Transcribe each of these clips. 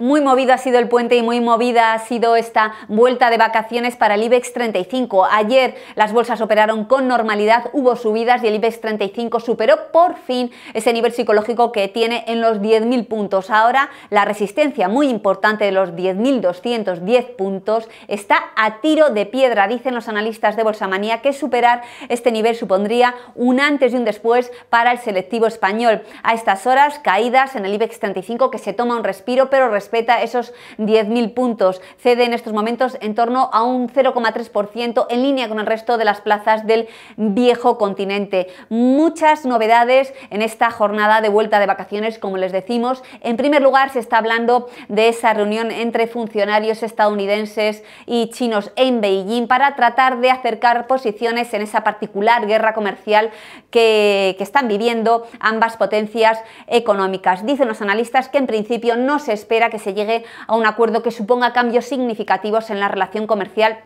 Muy movido ha sido el puente y muy movida ha sido esta vuelta de vacaciones para el IBEX 35. Ayer las bolsas operaron con normalidad, hubo subidas y el IBEX 35 superó por fin ese nivel psicológico que tiene en los 10.000 puntos. Ahora la resistencia muy importante de los 10.210 puntos está a tiro de piedra, dicen los analistas de Bolsa Manía que superar este nivel supondría un antes y un después para el selectivo español. A estas horas caídas en el IBEX 35 que se toma un respiro, pero respeta esos 10.000 puntos. Cede en estos momentos en torno a un 0,3% en línea con el resto de las plazas del viejo continente. Muchas novedades en esta jornada de vuelta de vacaciones, como les decimos. En primer lugar, se está hablando de esa reunión entre funcionarios estadounidenses y chinos en Beijing para tratar de acercar posiciones en esa particular guerra comercial que, que están viviendo ambas potencias económicas. Dicen los analistas que en principio no se espera que se llegue a un acuerdo que suponga cambios significativos en la relación comercial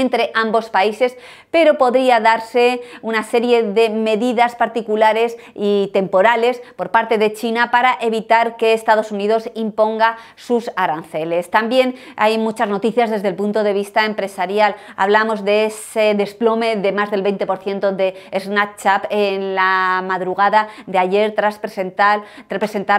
entre ambos países, pero podría darse una serie de medidas particulares y temporales por parte de China para evitar que Estados Unidos imponga sus aranceles. También hay muchas noticias desde el punto de vista empresarial. Hablamos de ese desplome de más del 20% de Snapchat en la madrugada de ayer tras presentar,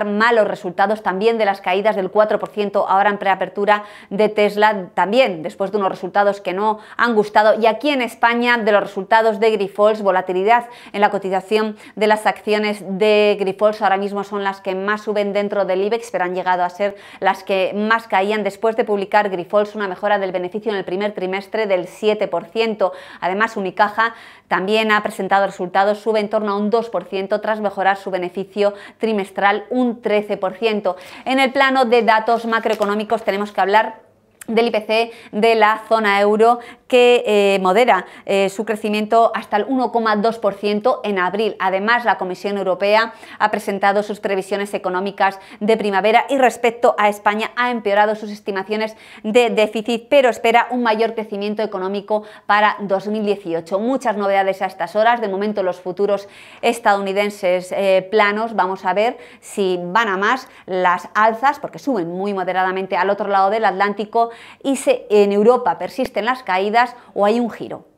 malos resultados también de las caídas del 4% ahora en preapertura de Tesla, también después de unos resultados que no han gustado. Y aquí en España, de los resultados de Grifols, volatilidad en la cotización de las acciones de Grifols, ahora mismo son las que más suben dentro del IBEX, pero han llegado a ser las que más caían después de publicar Grifols una mejora del beneficio en el primer trimestre del 7%. Además, Unicaja también ha presentado resultados, sube en torno a un 2% tras mejorar su beneficio trimestral un 13%. En el plano de datos macroeconómicos tenemos que hablar del IPC de la zona euro que eh, modera eh, su crecimiento hasta el 1,2% en abril. Además, la Comisión Europea ha presentado sus previsiones económicas de primavera y respecto a España ha empeorado sus estimaciones de déficit, pero espera un mayor crecimiento económico para 2018. Muchas novedades a estas horas. De momento, los futuros estadounidenses eh, planos. Vamos a ver si van a más las alzas, porque suben muy moderadamente al otro lado del Atlántico y si en Europa persisten las caídas o hay un giro.